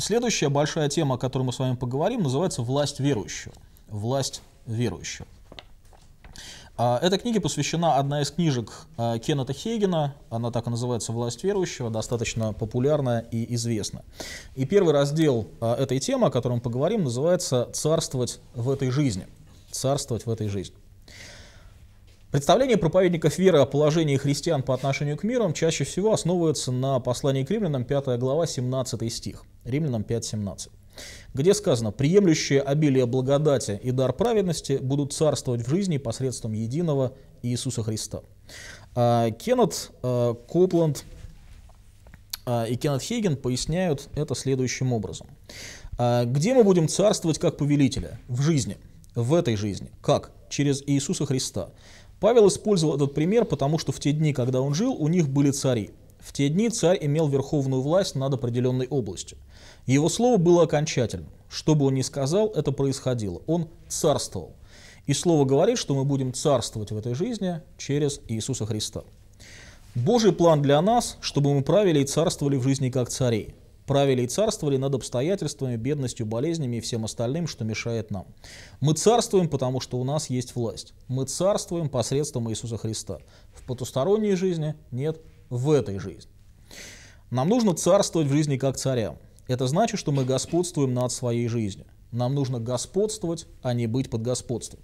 Следующая большая тема, о которой мы с вами поговорим, называется «Власть верующего». «Власть верующего». А, эта книга посвящена одна из книжек а, Кеннета Хейгена, она так и называется «Власть верующего», достаточно популярная и известная. И первый раздел а, этой темы, о котором мы поговорим, называется «Царствовать в этой жизни». «Царствовать в этой жизни». Представление проповедников веры о положении христиан по отношению к миру чаще всего основывается на послании к римлянам, 5 глава, 17 стих. Римлянам 5.17 где сказано «приемлющие обилие благодати и дар праведности будут царствовать в жизни посредством единого Иисуса Христа». А, Кеннет а, Копланд а, и Кеннет Хейген поясняют это следующим образом. Где мы будем царствовать как повелителя? В жизни, в этой жизни. Как? Через Иисуса Христа. Павел использовал этот пример, потому что в те дни, когда он жил, у них были цари. В те дни царь имел верховную власть над определенной областью. Его слово было окончательным. Что бы он ни сказал, это происходило. Он царствовал. И слово говорит, что мы будем царствовать в этой жизни через Иисуса Христа. Божий план для нас, чтобы мы правили и царствовали в жизни как царей. Правили и царствовали над обстоятельствами, бедностью, болезнями и всем остальным, что мешает нам. Мы царствуем, потому что у нас есть власть. Мы царствуем посредством Иисуса Христа. В потусторонней жизни нет в этой жизни. Нам нужно царствовать в жизни как царям. Это значит, что мы господствуем над своей жизнью. Нам нужно господствовать, а не быть под господством.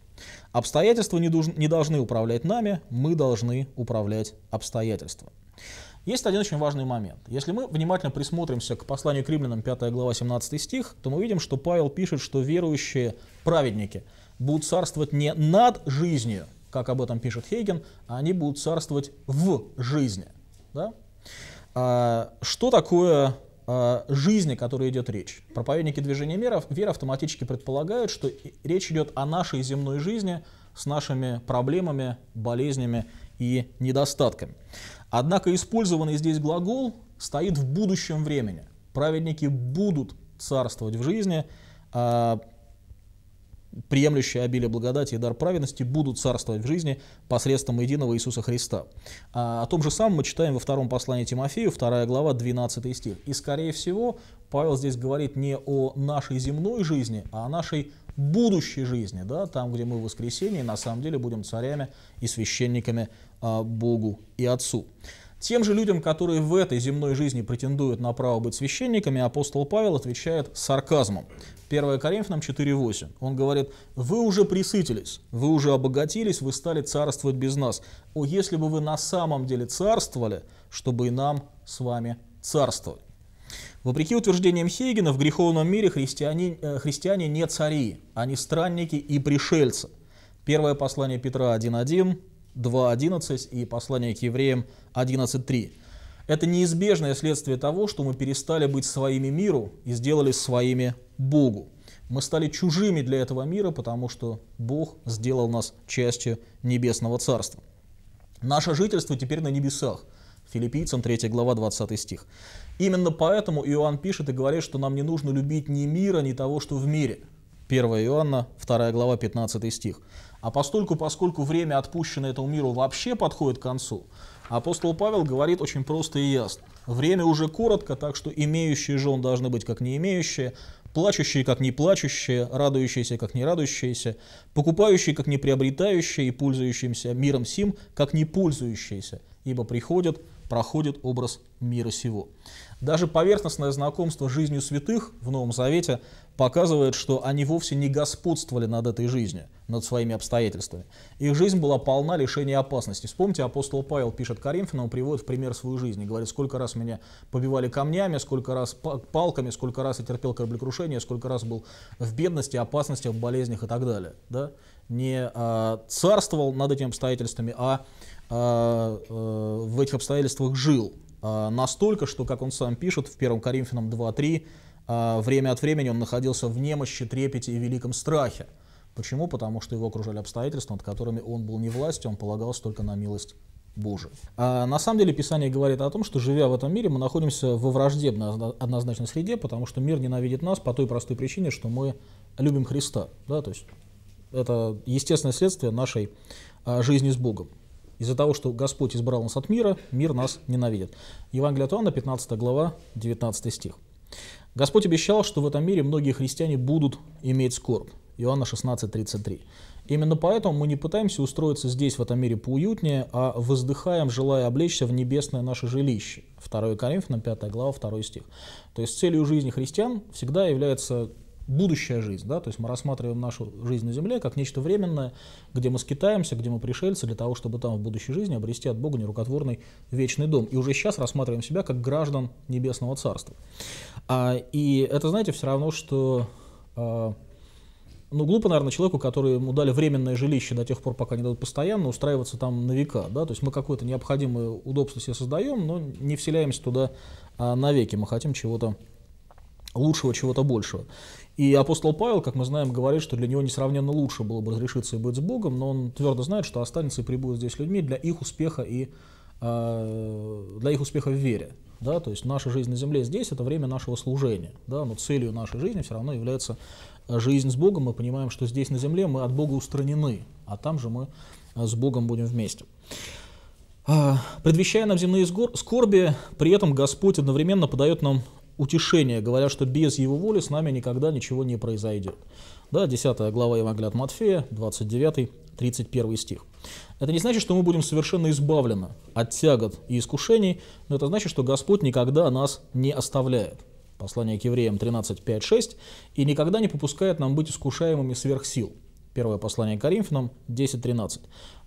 Обстоятельства не, дуж- не должны управлять нами, мы должны управлять обстоятельствами. Есть один очень важный момент. Если мы внимательно присмотримся к посланию к римлянам 5 глава 17 стих, то мы видим, что Павел пишет, что верующие праведники будут царствовать не над жизнью, как об этом пишет Хейген, а они будут царствовать в жизни. Да? А, что такое а, жизнь, о которой идет речь? Проповедники движения мира, веры автоматически предполагают, что речь идет о нашей земной жизни с нашими проблемами, болезнями и недостатками. Однако использованный здесь глагол стоит в будущем времени. Праведники будут царствовать в жизни, а, приемлющие обилие благодати и дар праведности, будут царствовать в жизни посредством единого Иисуса Христа. А, о том же самом мы читаем во втором послании Тимофею, 2 глава, 12 стих. И, скорее всего, Павел здесь говорит не о нашей земной жизни, а о нашей будущей жизни, да, там, где мы в воскресенье, на самом деле будем царями и священниками а, Богу и Отцу. Тем же людям, которые в этой земной жизни претендуют на право быть священниками, апостол Павел отвечает сарказмом. 1 Коринфянам 4.8. Он говорит, «Вы уже присытились, вы уже обогатились, вы стали царствовать без нас. О, если бы вы на самом деле царствовали, чтобы и нам с вами царствовать». Вопреки утверждениям Хейгена, в греховном мире христиане, э, христиане не цари, они странники и пришельцы. Первое послание Петра 1.1, 2.11 и послание к евреям 11.3. Это неизбежное следствие того, что мы перестали быть своими миру и сделали своими Богу. Мы стали чужими для этого мира, потому что Бог сделал нас частью Небесного Царства. Наше жительство теперь на небесах. Филиппийцам 3 глава 20 стих. Именно поэтому Иоанн пишет и говорит, что нам не нужно любить ни мира, ни того, что в мире. 1 Иоанна 2 глава 15 стих. А постольку, поскольку время, отпущенное этому миру, вообще подходит к концу, Апостол Павел говорит очень просто и ясно. Время уже коротко, так что имеющие жен должны быть как не имеющие, плачущие как не плачущие, радующиеся как не радующиеся, покупающие как не приобретающие и пользующимся миром сим как не пользующиеся, ибо приходит, проходит образ мира сего. Даже поверхностное знакомство с жизнью святых в Новом Завете показывает, что они вовсе не господствовали над этой жизнью, над своими обстоятельствами. Их жизнь была полна лишения опасности. Вспомните, апостол Павел пишет Коринфянам, приводит в пример свою жизнь и говорит, сколько раз меня побивали камнями, сколько раз палками, сколько раз я терпел кораблекрушение, сколько раз был в бедности, опасности, в болезнях и так далее. Да? Не а, царствовал над этими обстоятельствами, а, а, а в этих обстоятельствах жил. Э, настолько, что, как он сам пишет в 1 Коринфянам 2.3, э, время от времени он находился в немощи, трепете и великом страхе. Почему? Потому что его окружали обстоятельства, над которыми он был не властью, он полагался только на милость Божию. А на самом деле Писание говорит о том, что живя в этом мире, мы находимся во враждебной однозначной среде, потому что мир ненавидит нас по той простой причине, что мы любим Христа. Да? То есть это естественное следствие нашей а, жизни с Богом. Из-за того, что Господь избрал нас от мира, мир нас ненавидит. Евангелие от Иоанна, 15 глава, 19 стих. Господь обещал, что в этом мире многие христиане будут иметь скорбь. Иоанна 16:33. Именно поэтому мы не пытаемся устроиться здесь, в этом мире, поуютнее, а воздыхаем, желая облечься в небесное наше жилище. 2 Коринфянам 5 глава 2 стих. То есть целью жизни христиан всегда является будущая жизнь, да, то есть мы рассматриваем нашу жизнь на Земле как нечто временное, где мы скитаемся, где мы пришельцы для того, чтобы там в будущей жизни обрести от Бога нерукотворный вечный дом. И уже сейчас рассматриваем себя как граждан Небесного Царства. А, и это, знаете, все равно, что а, ну, глупо, наверное, человеку, который ему дали временное жилище до тех пор, пока не дадут постоянно, устраиваться там на века. Да? То есть мы какое-то необходимое удобство себе создаем, но не вселяемся туда а, навеки. Мы хотим чего-то лучшего, чего-то большего. И апостол Павел, как мы знаем, говорит, что для него несравненно лучше было бы разрешиться и быть с Богом, но он твердо знает, что останется и прибудет здесь людьми для их успеха и э, для их успеха в вере. Да? То есть наша жизнь на земле здесь – это время нашего служения. Да? Но целью нашей жизни все равно является э, жизнь с Богом. Мы понимаем, что здесь на земле мы от Бога устранены, а там же мы э, с Богом будем вместе. Э, «Предвещая нам земные скорби, при этом Господь одновременно подает нам утешение, говоря, что без его воли с нами никогда ничего не произойдет. Да, 10 глава Евангелия от Матфея, 29, 31 стих. Это не значит, что мы будем совершенно избавлены от тягот и искушений, но это значит, что Господь никогда нас не оставляет. Послание к евреям 13, 5, 6. «И никогда не попускает нам быть искушаемыми сверх сил, Первое послание Коринфянам 10.13.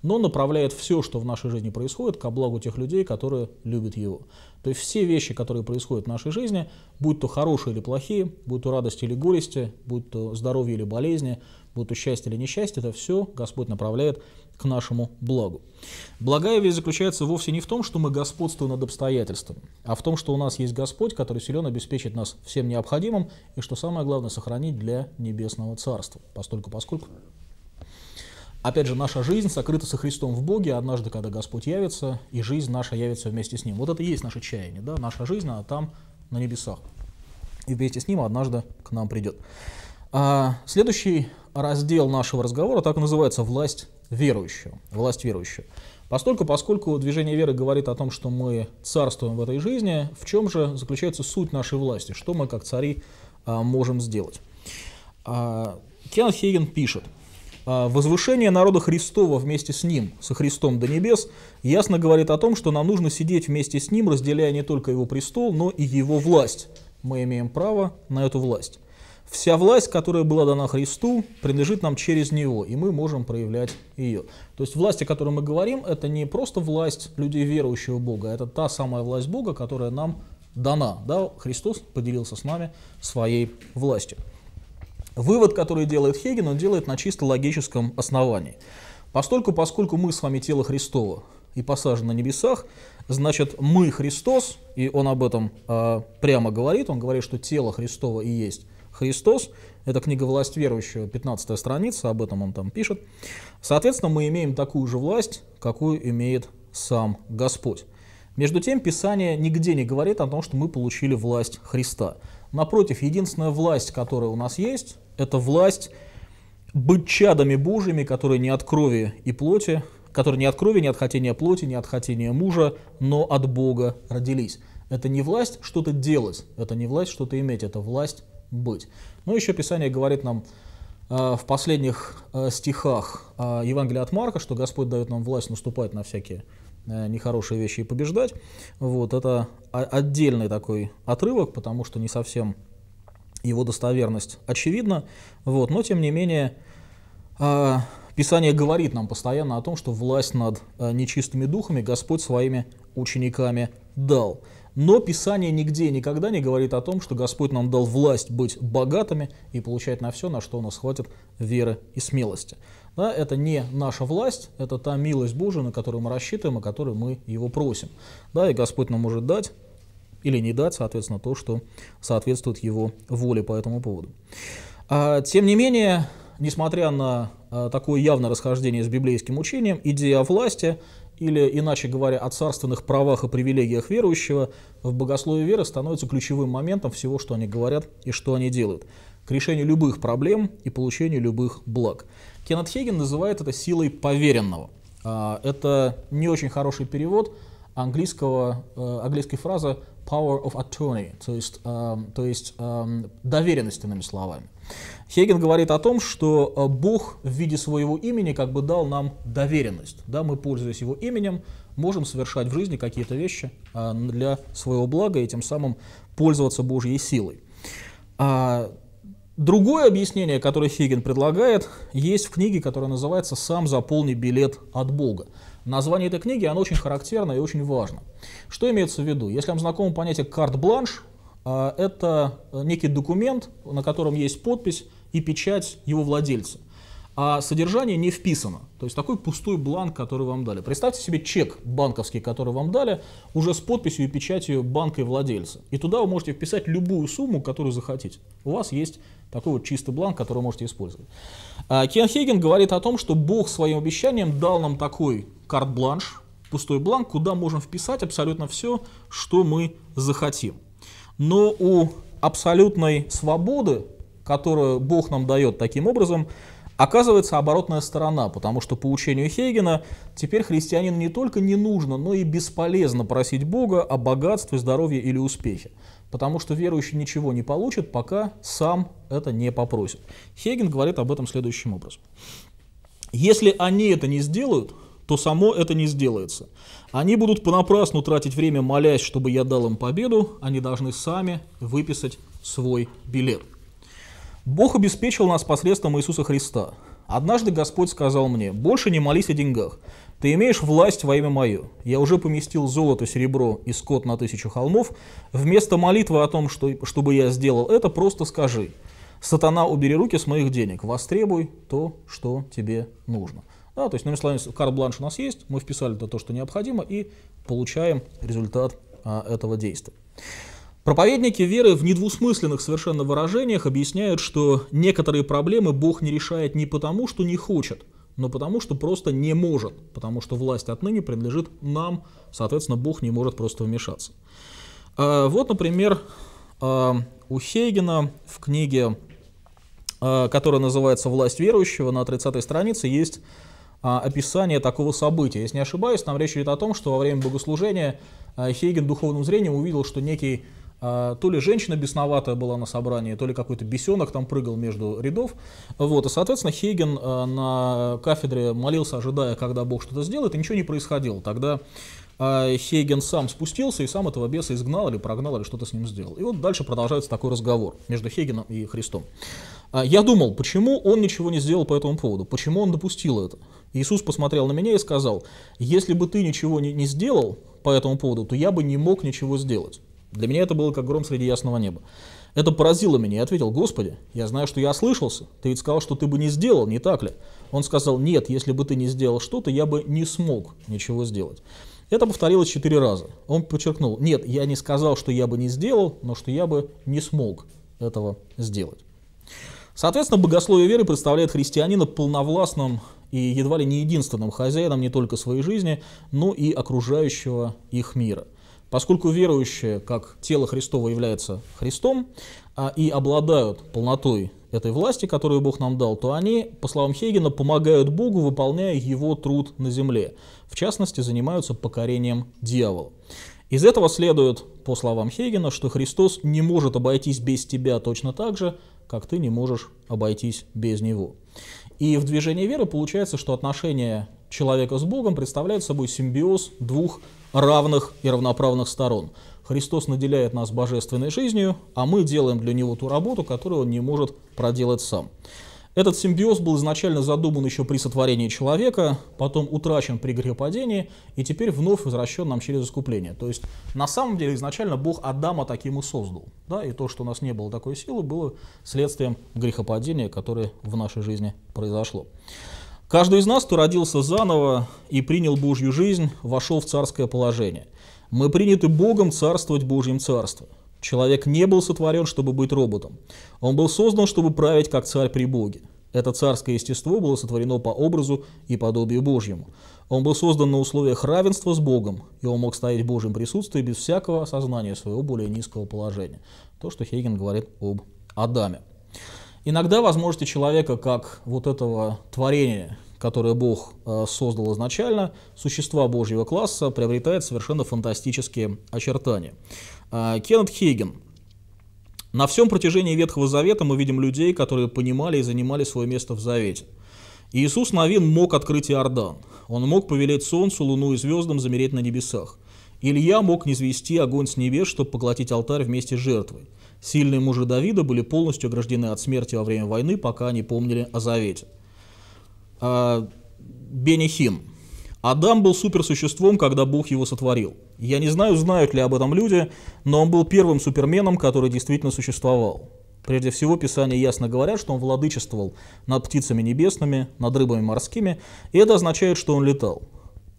«Но направляет все, что в нашей жизни происходит, ко благу тех людей, которые любят Его». То есть все вещи, которые происходят в нашей жизни, будь то хорошие или плохие, будь то радости или горести, будь то здоровье или болезни, будет счастье или несчастье, это все Господь направляет к нашему благу. Благая вещь заключается вовсе не в том, что мы господствуем над обстоятельствами, а в том, что у нас есть Господь, который силен обеспечит нас всем необходимым и, что самое главное, сохранить для небесного царства, постольку поскольку. Опять же, наша жизнь сокрыта со Христом в Боге, однажды, когда Господь явится, и жизнь наша явится вместе с Ним. Вот это и есть наше чаяние, да, наша жизнь, она там, на небесах. И вместе с Ним однажды к нам придет. А, следующий раздел нашего разговора так и называется «Власть верующего». Власть верующего. Постольку, поскольку движение веры говорит о том, что мы царствуем в этой жизни, в чем же заключается суть нашей власти, что мы как цари а, можем сделать. А, Кеннет Хейген пишет, «А, Возвышение народа Христова вместе с Ним, со Христом до небес, ясно говорит о том, что нам нужно сидеть вместе с Ним, разделяя не только Его престол, но и Его власть. Мы имеем право на эту власть. Вся власть, которая была дана Христу, принадлежит нам через Него, и мы можем проявлять ее. То есть власть, о которой мы говорим, это не просто власть людей, верующего Бога, это та самая власть Бога, которая нам дана. Да? Христос поделился с нами своей властью. Вывод, который делает Хеген, он делает на чисто логическом основании. Постольку, поскольку мы с вами тело Христова и посажены на небесах, значит, мы Христос, и он об этом э, прямо говорит, он говорит, что тело Христово и есть Христос. Это книга «Власть верующего», 15 страница, об этом он там пишет. Соответственно, мы имеем такую же власть, какую имеет сам Господь. Между тем, Писание нигде не говорит о том, что мы получили власть Христа. Напротив, единственная власть, которая у нас есть, это власть быть чадами Божьими, которые не от крови и плоти, которые не от крови, не от хотения плоти, не от хотения мужа, но от Бога родились. Это не власть что-то делать, это не власть что-то иметь, это власть быть. Но ну, еще Писание говорит нам э, в последних э, стихах э, Евангелия от Марка, что Господь дает нам власть наступать на всякие нехорошие вещи и побеждать. Вот это отдельный такой отрывок, потому что не совсем его достоверность очевидна. Вот, но тем не менее Писание говорит нам постоянно о том, что власть над нечистыми духами Господь своими учениками дал. Но Писание нигде никогда не говорит о том, что Господь нам дал власть быть богатыми и получать на все, на что у нас хватит веры и смелости. Да, это не наша власть, это та милость Божия, на которую мы рассчитываем, о которой мы его просим. Да, и Господь нам может дать или не дать, соответственно, то, что соответствует его воле по этому поводу. А, тем не менее, несмотря на а, такое явное расхождение с библейским учением, идея о власти или, иначе говоря, о царственных правах и привилегиях верующего, в богословии веры становится ключевым моментом всего, что они говорят и что они делают, к решению любых проблем и получению любых благ. Кеннет Хеген называет это силой поверенного. А, это не очень хороший перевод английского, э, английской фразы power of attorney, то есть, э, то есть э, доверенность, иными словами. Хейген говорит о том, что э, Бог в виде своего имени как бы дал нам доверенность. Да, мы, пользуясь его именем, можем совершать в жизни какие-то вещи а, для своего блага и тем самым пользоваться Божьей силой. А, другое объяснение, которое Хиггин предлагает, есть в книге, которая называется «Сам заполни билет от Бога». Название этой книги, оно очень характерно и очень важно. Что имеется в виду? Если вам знакомо понятие «карт-бланш», а, это э, некий документ, на котором есть подпись и печать его владельца. А содержание не вписано. То есть такой пустой бланк, который вам дали. Представьте себе чек банковский, который вам дали, уже с подписью и печатью банка и владельца. И туда вы можете вписать любую сумму, которую захотите. У вас есть такой вот чистый бланк, который вы можете использовать. А, Кен Хейген говорит о том, что Бог своим обещанием дал нам такой карт-бланш, пустой бланк, куда можем вписать абсолютно все, что мы захотим. Но у абсолютной свободы, которую Бог нам дает таким образом, оказывается оборотная сторона, потому что по учению Хейгена теперь христианину не только не нужно, но и бесполезно просить Бога о богатстве, здоровье или успехе, потому что верующий ничего не получит, пока сам это не попросит. Хейген говорит об этом следующим образом. Если они это не сделают, то само это не сделается. Они будут понапрасну тратить время, молясь, чтобы я дал им победу, они должны сами выписать свой билет. Бог обеспечил нас посредством Иисуса Христа. Однажды Господь сказал мне, больше не молись о деньгах, ты имеешь власть во имя мое. Я уже поместил золото, серебро и скот на тысячу холмов. Вместо молитвы о том, что, чтобы я сделал это, просто скажи, сатана, убери руки с моих денег, востребуй то, что тебе нужно. Да, то есть, на словами, карт-бланш у нас есть, мы вписали то, что необходимо, и получаем результат а, этого действия. Проповедники веры в недвусмысленных совершенно выражениях объясняют, что некоторые проблемы Бог не решает не потому, что не хочет, но потому, что просто не может, потому что власть отныне принадлежит нам, соответственно, Бог не может просто вмешаться. А, вот, например, а, у Хейгена в книге, а, которая называется «Власть верующего», на 30-й странице есть а, описание такого события. Если не ошибаюсь, там речь идет о том, что во время богослужения а, Хейген духовным зрением увидел, что некий а, то ли женщина бесноватая была на собрании, то ли какой-то бесенок там прыгал между рядов. Вот, и, соответственно, Хейген на кафедре молился, ожидая, когда Бог что-то сделает, и ничего не происходило. Тогда Хейген сам спустился и сам этого беса изгнал или прогнал, или что-то с ним сделал. И вот дальше продолжается такой разговор между Хейгеном и Христом. А, я думал, почему он ничего не сделал по этому поводу, почему он допустил это. Иисус посмотрел на меня и сказал, если бы ты ничего не, сделал по этому поводу, то я бы не мог ничего сделать. Для меня это было как гром среди ясного неба. Это поразило меня. Я ответил, Господи, я знаю, что я ослышался. Ты ведь сказал, что ты бы не сделал, не так ли? Он сказал, нет, если бы ты не сделал что-то, я бы не смог ничего сделать. Это повторилось четыре раза. Он подчеркнул, нет, я не сказал, что я бы не сделал, но что я бы не смог этого сделать. Соответственно, богословие веры представляет христианина полновластным и едва ли не единственным хозяином не только своей жизни, но и окружающего их мира. Поскольку верующие, как тело Христова, является Христом а, и обладают полнотой этой власти, которую Бог нам дал, то они, по словам Хейгена, помогают Богу, выполняя его труд на земле. В частности, занимаются покорением дьявола. Из этого следует, по словам Хейгена, что Христос не может обойтись без тебя точно так же, как ты не можешь обойтись без него. И в движении веры получается, что отношения человека с Богом представляют собой симбиоз двух равных и равноправных сторон. Христос наделяет нас божественной жизнью, а мы делаем для Него ту работу, которую Он не может проделать сам. Этот симбиоз был изначально задуман еще при сотворении человека, потом утрачен при грехопадении и теперь вновь возвращен нам через искупление. То есть на самом деле изначально Бог Адама таким и создал. Да? И то, что у нас не было такой силы, было следствием грехопадения, которое в нашей жизни произошло. Каждый из нас, кто родился заново и принял Божью жизнь, вошел в царское положение. Мы приняты Богом царствовать Божьим царством. Человек не был сотворен, чтобы быть роботом. Он был создан, чтобы править как царь при Боге. Это царское естество было сотворено по образу и подобию Божьему. Он был создан на условиях равенства с Богом, и он мог стоять в Божьем присутствии без всякого осознания своего более низкого положения. То, что Хейген говорит об Адаме. Иногда возможности человека как вот этого творения, которое Бог э, создал изначально, существа Божьего класса приобретает совершенно фантастические очертания. Э, Кеннет Хейген. На всем протяжении Ветхого Завета мы видим людей, которые понимали и занимали свое место в Завете. Иисус Новин мог открыть Иордан. Он мог повелеть солнцу, луну и звездам замереть на небесах. Илья мог низвести огонь с небес, чтобы поглотить алтарь вместе с жертвой. Сильные мужи Давида были полностью ограждены от смерти во время войны, пока они помнили о Завете. А, Бенихин. Адам был суперсуществом, когда Бог его сотворил. Я не знаю, знают ли об этом люди, но он был первым суперменом, который действительно существовал. Прежде всего, Писание ясно говорят, что он владычествовал над птицами небесными, над рыбами морскими, и это означает, что он летал.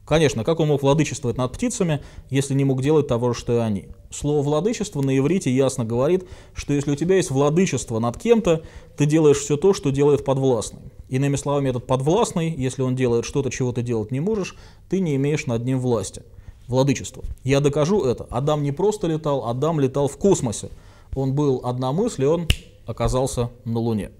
Конечно, как он мог владычествовать над птицами, если не мог делать того же, что и они? Слово «владычество» на иврите ясно говорит, что если у тебя есть владычество над кем-то, ты делаешь все то, что делает подвластный. Иными словами, этот подвластный, если он делает что-то, чего ты делать не можешь, ты не имеешь над ним власти. Владычество. Я докажу это. Адам не просто летал, Адам летал в космосе. Он был одномыслен, он оказался на Луне.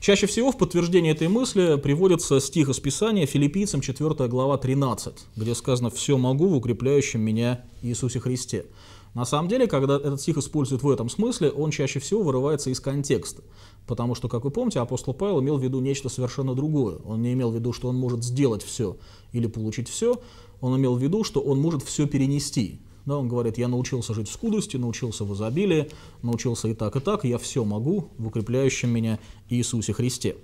Чаще всего в подтверждение этой мысли приводится стих из Писания Филиппийцам 4 глава 13, где сказано «Все могу в укрепляющем меня Иисусе Христе». На самом деле, когда этот стих используют в этом смысле, он чаще всего вырывается из контекста. Потому что, как вы помните, апостол Павел имел в виду нечто совершенно другое. Он не имел в виду, что он может сделать все или получить все. Он имел в виду, что он может все перенести. Да, он говорит, я научился жить в скудости, научился в изобилии, научился и так, и так, я все могу в укрепляющем меня Иисусе Христе.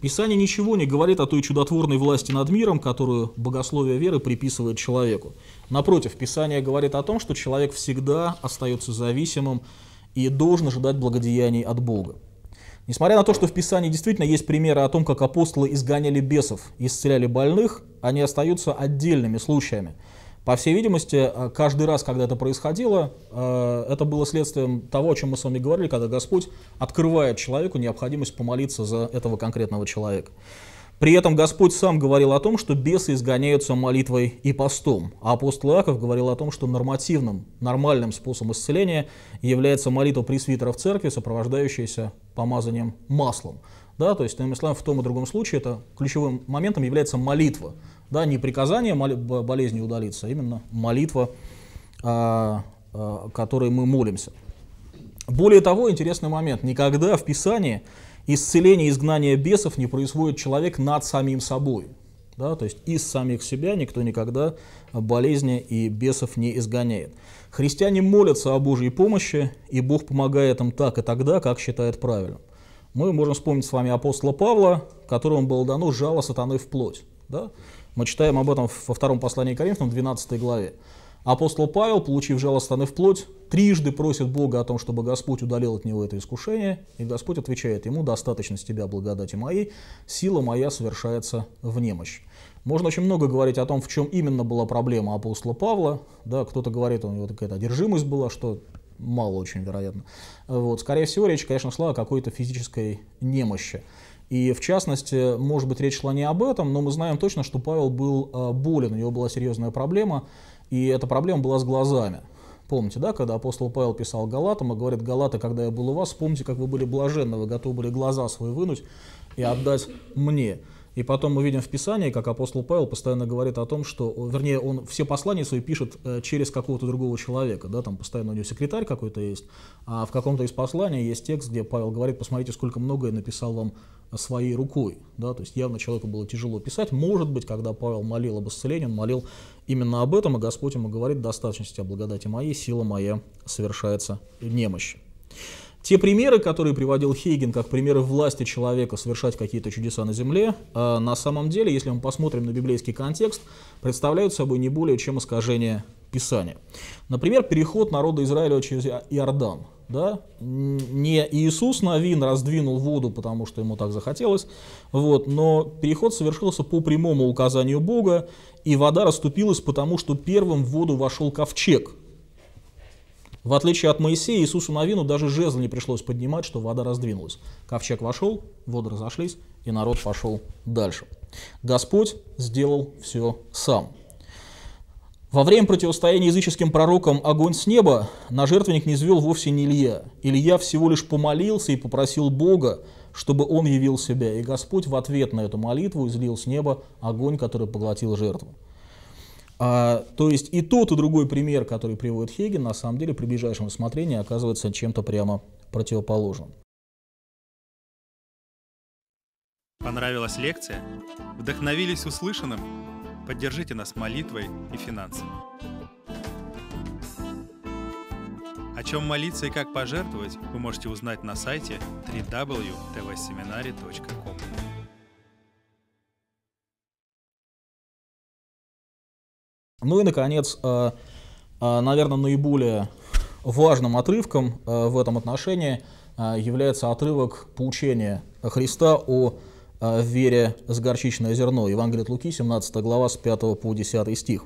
Писание ничего не говорит о той чудотворной власти над миром, которую богословие веры приписывает человеку. Напротив, Писание говорит о том, что человек всегда остается зависимым и должен ожидать благодеяний от Бога. Несмотря на то, что в Писании действительно есть примеры о том, как апостолы изгоняли бесов, исцеляли больных, они остаются отдельными случаями. По всей видимости, э, каждый раз, когда это происходило, э, это было следствием того, о чем мы с вами говорили, когда Господь открывает человеку необходимость помолиться за этого конкретного человека. При этом Господь сам говорил о том, что бесы изгоняются молитвой и постом. А апостол Иаков говорил о том, что нормативным, нормальным способом исцеления является молитва пресвитера в церкви, сопровождающаяся помазанием маслом. Да, то есть ислам в том и другом случае это ключевым моментом является молитва. Да, не приказание болезни удалиться, а именно молитва, а, а, которой мы молимся. Более того, интересный момент. Никогда в Писании исцеление изгнание бесов не происходит человек над самим собой. Да, то есть из самих себя никто никогда болезни и бесов не изгоняет. Христиане молятся о Божьей помощи, и Бог помогает им так и тогда, как считает правильным. Мы можем вспомнить с вами апостола Павла, которому было дано жало сатаной в плоть. Да? Мы читаем об этом во втором послании к Коринфянам, 12 главе. Апостол Павел, получив жало сатаны в плоть, трижды просит Бога о том, чтобы Господь удалил от него это искушение, и Господь отвечает ему, достаточно с тебя благодати моей, сила моя совершается в немощь. Можно очень много говорить о том, в чем именно была проблема апостола Павла. Да, кто-то говорит, у него какая-то одержимость была, что мало очень вероятно. Вот. Скорее всего, речь, конечно, шла о какой-то физической немощи. И в частности, может быть, речь шла не об этом, но мы знаем точно, что Павел был э, болен, у него была серьезная проблема, и эта проблема была с глазами. Помните, да, когда апостол Павел писал Галатам и говорит, Галаты, когда я был у вас, помните, как вы были блаженны, вы готовы были глаза свои вынуть и отдать мне. И потом мы видим в Писании, как апостол Павел постоянно говорит о том, что, вернее, он все послания свои пишет э, через какого-то другого человека, да, там постоянно у него секретарь какой-то есть, а в каком-то из посланий есть текст, где Павел говорит, посмотрите, сколько многое написал вам э, своей рукой, да, то есть явно человеку было тяжело писать, может быть, когда Павел молил об исцелении, он молил именно об этом, и Господь ему говорит, достаточно тебя благодати моей, сила моя совершается немощь". Те примеры, которые приводил Хейген как примеры власти человека совершать какие-то чудеса на земле, э, на самом деле, если мы посмотрим на библейский контекст, представляют собой не более чем искажение Писания. Например, переход народа Израиля через Иордан. Да? Не Иисус Навин раздвинул воду, потому что ему так захотелось, вот, но переход совершился по прямому указанию Бога, и вода расступилась, потому что первым в воду вошел ковчег, в отличие от Моисея, Иисусу Навину даже жезл не пришлось поднимать, что вода раздвинулась. Ковчег вошел, воды разошлись, и народ пошел дальше. Господь сделал все сам. Во время противостояния языческим пророкам «Огонь с неба» на жертвенник не звел вовсе не Илья. Илья всего лишь помолился и попросил Бога, чтобы он явил себя, и Господь в ответ на эту молитву излил с неба огонь, который поглотил жертву. А, то есть и тот, и другой пример, который приводит Хеген, на самом деле при ближайшем рассмотрении оказывается чем-то прямо противоположным. Понравилась лекция? Вдохновились услышанным? Поддержите нас молитвой и финансами. О чем молиться и как пожертвовать, вы можете узнать на сайте www.tvseminary.com. Ну и, наконец, э, э, наверное, наиболее важным отрывком э, в этом отношении является отрывок поучения Христа о вере с горчичное зерно. Евангелие от Луки, 17 глава, с 5 по 10 стих.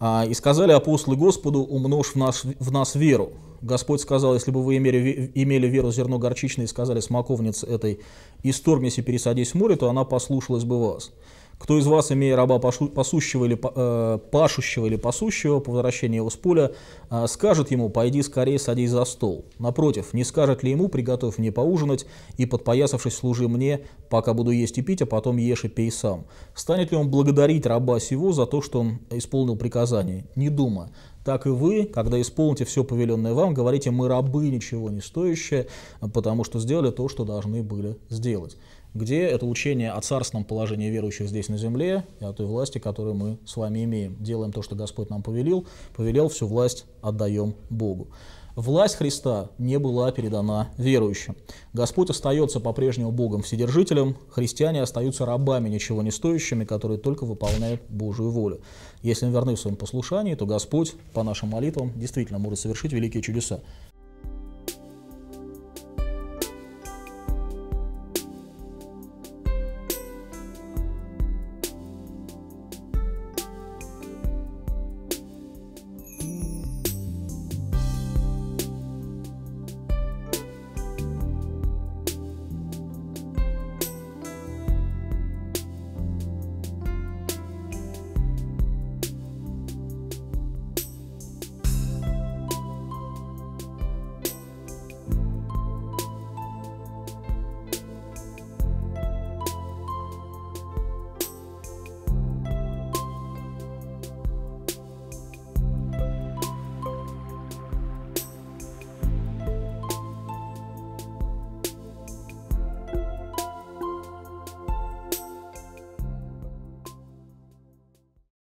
«А, «И сказали апостолы Господу, умножь в нас, в нас веру. Господь сказал, если бы вы имели, имели веру зерно горчичное и сказали смоковнице этой, из тормиси пересадись в море, то она послушалась бы вас. Кто из вас, имея раба пасущего или, э, пашущего или пасущего по возвращении его с поля, э, скажет ему «пойди скорее садись за стол». Напротив, не скажет ли ему «приготовь мне поужинать и, подпоясавшись, служи мне, пока буду есть и пить, а потом ешь и пей сам». Станет ли он благодарить раба сего за то, что он исполнил приказание? Не дума так и вы, когда исполните все повеленное вам, говорите «мы рабы, ничего не стоящие», потому что сделали то, что должны были сделать где это учение о царственном положении верующих здесь на земле и о той власти, которую мы с вами имеем. Делаем то, что Господь нам повелел, повелел всю власть отдаем Богу. Власть Христа не была передана верующим. Господь остается по-прежнему Богом Вседержителем, христиане остаются рабами, ничего не стоящими, которые только выполняют Божию волю. Если мы верны в своем послушании, то Господь по нашим молитвам действительно может совершить великие чудеса.